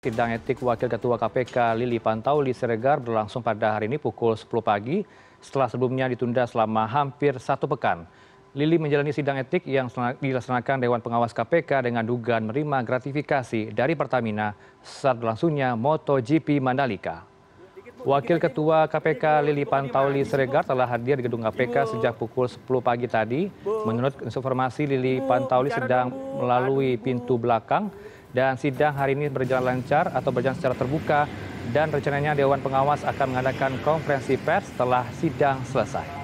Sidang etik Wakil Ketua KPK Lili Pantauli Siregar berlangsung pada hari ini pukul 10 pagi setelah sebelumnya ditunda selama hampir satu pekan. Lili menjalani sidang etik yang dilaksanakan Dewan Pengawas KPK dengan dugaan menerima gratifikasi dari Pertamina saat berlangsungnya MotoGP Mandalika. Wakil Ketua KPK Lili Pantauli Siregar telah hadir di gedung KPK sejak pukul 10 pagi tadi. Menurut informasi, Lili Pantauli sedang melalui pintu belakang dan sidang hari ini berjalan lancar atau berjalan secara terbuka dan rencananya Dewan Pengawas akan mengadakan konferensi pers setelah sidang selesai.